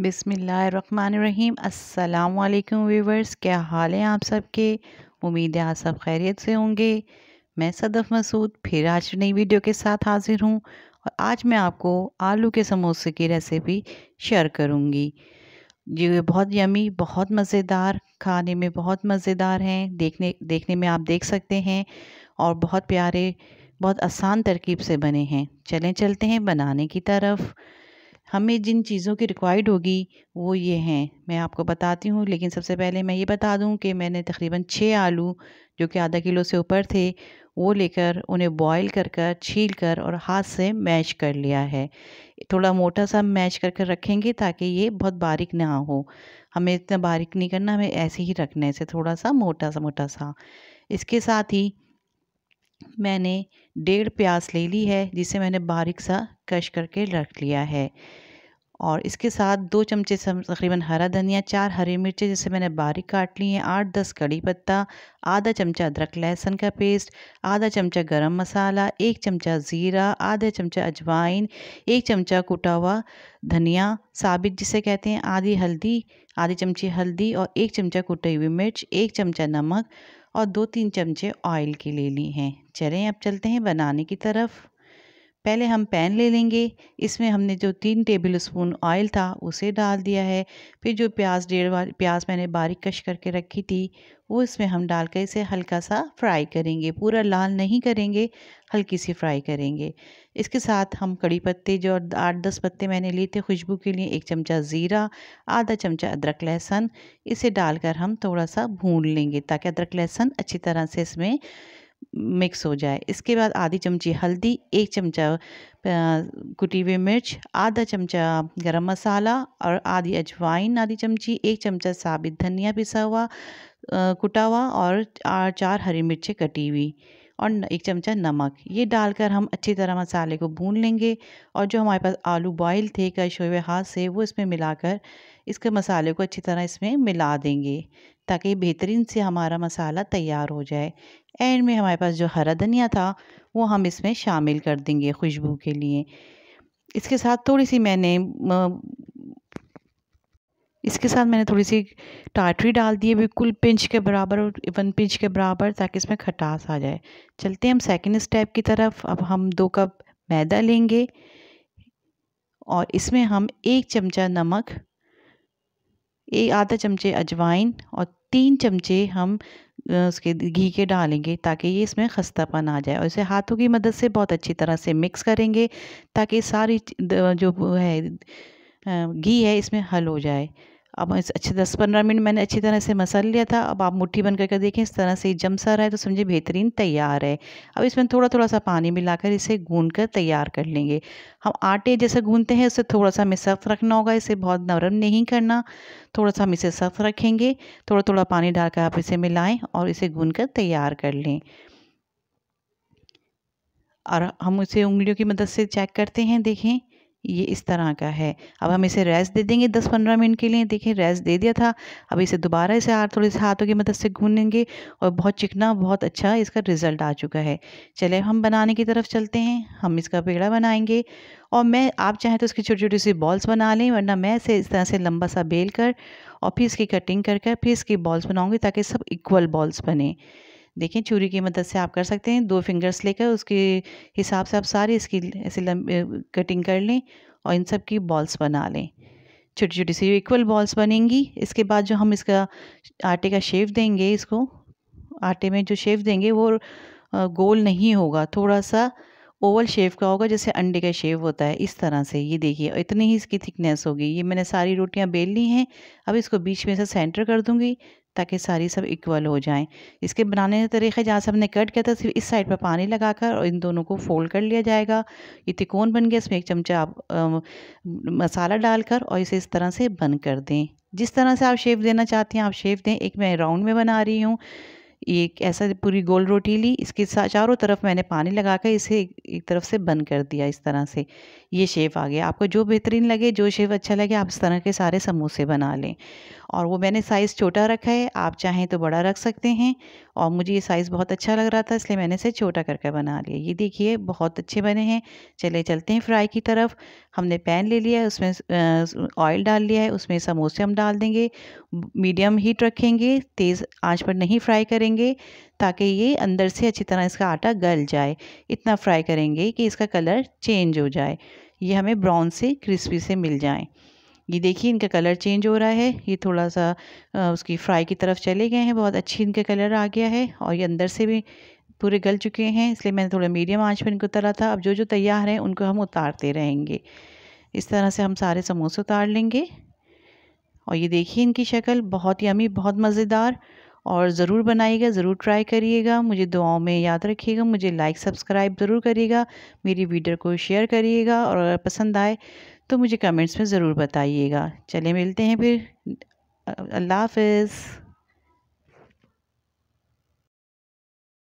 बिसमीम् अल्लाम व्यूवर्स क्या हाल है आप सबके उम्मीद है आप सब खैरियत से होंगे मैं सदफ मसूद फिर आज नई वीडियो के साथ हाजिर हूँ और आज मैं आपको आलू के समोसे की रेसिपी शेयर करूँगी ये बहुत यमी बहुत मज़ेदार खाने में बहुत मज़ेदार हैं देखने देखने में आप देख सकते हैं और बहुत प्यारे बहुत आसान तरकीब से बने हैं चलें चलते हैं बनाने की तरफ़ हमें जिन चीज़ों की रिक्वायर्ड होगी वो ये हैं मैं आपको बताती हूँ लेकिन सबसे पहले मैं ये बता दूँ कि मैंने तकरीबन छः आलू जो कि आधा किलो से ऊपर थे वो लेकर उन्हें बॉईल कर कर छील कर और हाथ से मैश कर लिया है थोड़ा मोटा सा मैश कर कर रखेंगे ताकि ये बहुत बारीक ना हो हमें इतना बारीक नहीं करना हमें ऐसे ही रखना है इसे थोड़ा सा मोटा सा मोटा सा इसके साथ ही मैंने डेढ़ प्याज ले ली है जिसे मैंने बारीक सा कश करके रख लिया है और इसके साथ दो चमचे तकरीबन हरा धनिया चार हरी मिर्चें जिसे मैंने बारीक काट ली हैं आठ दस कड़ी पत्ता आधा चमचा अदरक लहसुन का पेस्ट आधा चमचा गरम मसाला एक चमचा ज़ीरा आधा चमचा अजवाइन एक चमचा कुटा हुआ धनिया साबित जिसे कहते हैं आधी हल्दी आधी चमची हल्दी और एक चमचा कुटी हुई मिर्च एक चमचा नमक और दो तीन चमचे ऑयल की ले ली हैं चलें अब चलते हैं बनाने की तरफ पहले हम पैन ले लेंगे इसमें हमने जो तीन टेबल स्पून ऑयल था उसे डाल दिया है फिर जो प्याज डेढ़ बार प्याज मैंने बारीक कश करके रखी थी वो इसमें हम डाल कर इसे हल्का सा फ्राई करेंगे पूरा लाल नहीं करेंगे हल्की सी फ्राई करेंगे इसके साथ हम कड़ी पत्ते जो आठ दस पत्ते मैंने लिए थे खुशबू के लिए एक चमचा ज़ीरा आधा चमचा अदरक लहसुन इसे डालकर हम थोड़ा सा भून लेंगे ताकि अदरक लहसुन अच्छी तरह से इसमें मिक्स हो जाए इसके बाद आधी चमची हल्दी एक चमचा कुटी हुई मिर्च आधा चमचा गरम मसाला और आधी अजवाइन आधी चमची एक चमचा साबित धनिया पिसा हुआ कुटा हुआ और चार हरी मिर्चें कटी हुई और एक चमचा नमक ये डालकर हम अच्छी तरह मसाले को भून लेंगे और जो हमारे पास आलू बॉईल थे कशे हुए हाथ से वो इसमें मिलाकर इसके मसाले को अच्छी तरह इसमें मिला देंगे ताकि बेहतरीन से हमारा मसाला तैयार हो जाए एंड में हमारे पास जो हरा धनिया था वो हम इसमें शामिल कर देंगे खुशबू के लिए इसके साथ थोड़ी सी मैंने इसके साथ मैंने थोड़ी सी टाटरी डाल दी है बिल्कुल पिंच के बराबर और वन पिंच के बराबर ताकि इसमें खटास आ जाए चलते हैं हम सेकेंड स्टेप की तरफ अब हम दो कप मैदा लेंगे और इसमें हम एक चमचा नमक एक आधा चमचे अजवाइन और तीन चमचे हम उसके घी के डालेंगे ताकि ये इसमें खस्तापन आ जाए और इसे हाथों की मदद से बहुत अच्छी तरह से मिक्स करेंगे ताकि सारी जो है घी है इसमें हल हो जाए अब इस अच्छे दस पंद्रह मिनट मैंने अच्छी तरह से मसाल लिया था अब आप मुट्ठी बनकर करके देखें इस तरह से जम सा रहा है तो समझिए बेहतरीन तैयार है अब इसमें थोड़ा थोड़ा सा पानी मिलाकर इसे गून कर तैयार कर लेंगे हम आटे जैसे गूनते हैं उसे थोड़ा सा हमें सफ़ रखना होगा इसे बहुत नरम नहीं करना थोड़ा सा हम इसे सफ़ रखेंगे थोड़ा थोड़ा पानी डालकर आप इसे मिलाएँ और इसे गून कर तैयार कर लें और हम उसे उंगलियों की मदद से चेक करते हैं देखें ये इस तरह का है अब हम इसे रेस्ट दे देंगे दस पंद्रह मिनट के लिए देखिए रेस्ट दे दिया था अब इसे दोबारा इसे हाथ थोड़े से हाथों की मदद से घूनेंगे और बहुत चिकना बहुत अच्छा इसका रिज़ल्ट आ चुका है चले हम बनाने की तरफ चलते हैं हम इसका पेड़ा बनाएंगे और मैं आप चाहें तो इसकी छोटी छोटी सी बॉल्स बना लें वरना मैं इसे इस तरह से लंबा सा बेल कर और फिर इसकी कटिंग कर कर फिर इसकी बॉल्स बनाऊँगी ताकि सब इक्वल बॉल्स बने देखें छुरी की मदद से आप कर सकते हैं दो फिंगर्स लेकर उसके हिसाब से आप सारी इसकी ऐसे कटिंग कर लें और इन सब की बॉल्स बना लें छोटी छोटी सी इक्वल बॉल्स बनेंगी इसके बाद जो हम इसका आटे का शेप देंगे इसको आटे में जो शेप देंगे वो गोल नहीं होगा थोड़ा सा ओवल शेप का होगा जैसे अंडे का शेप होता है इस तरह से ये देखिए इतनी ही इसकी थिकनेस होगी ये मैंने सारी रोटियां बेल ली हैं अब इसको बीच में से सेंटर कर दूंगी ताकि सारी सब इक्वल हो जाएं इसके बनाने का तरीका जहाँ से हमने कट किया था सिर्फ इस साइड पर पानी लगाकर और इन दोनों को फोल्ड कर लिया जाएगा ये तिकोन बन गया इसमें एक चमचा आप मसाला डालकर और इसे इस तरह से बंद कर दें जिस तरह से आप शेप देना चाहती हैं आप शेप दें एक मैं राउंड में बना रही हूँ एक ऐसा पूरी गोल रोटी ली इसके चारों तरफ मैंने पानी लगा कर इसे एक तरफ से बंद कर दिया इस तरह से ये शेप आ गया आपको जो बेहतरीन लगे जो शेप अच्छा लगे आप इस तरह के सारे समोसे बना लें और वो मैंने साइज़ छोटा रखा है आप चाहें तो बड़ा रख सकते हैं और मुझे ये साइज़ बहुत अच्छा लग रहा था इसलिए मैंने इसे छोटा करके बना लिया ये देखिए बहुत अच्छे बने हैं चले चलते हैं फ्राई की तरफ हमने पैन ले लिया है उसमें ऑयल डाल लिया है उसमें समोसे हम डाल देंगे मीडियम हीट रखेंगे तेज़ आंच पर नहीं फ्राई करेंगे ताकि ये अंदर से अच्छी तरह इसका आटा गल जाए इतना फ्राई करेंगे कि इसका कलर चेंज हो जाए ये हमें ब्राउन से क्रिस्पी से मिल जाएँ ये देखिए इनका कलर चेंज हो रहा है ये थोड़ा सा उसकी फ्राई की तरफ चले गए हैं बहुत अच्छी इनका कलर आ गया है और ये अंदर से भी पूरे गल चुके हैं इसलिए मैंने थोड़ा मीडियम आँच पर इनको तला था अब जो जो तैयार हैं उनको हम उतारते रहेंगे इस तरह से हम सारे समोसे उतार लेंगे और ये देखिए इनकी शक्ल बहुत ही अमी बहुत मज़ेदार और ज़रूर बनाइएगा ज़रूर ट्राई करिएगा मुझे दुआओं में याद रखिएगा मुझे लाइक सब्सक्राइब ज़रूर करिएगा मेरी वीडियो को शेयर करिएगा और अगर पसंद आए तो मुझे कमेंट्स में ज़रूर बताइएगा चले मिलते हैं फिर अल्लाह हाफ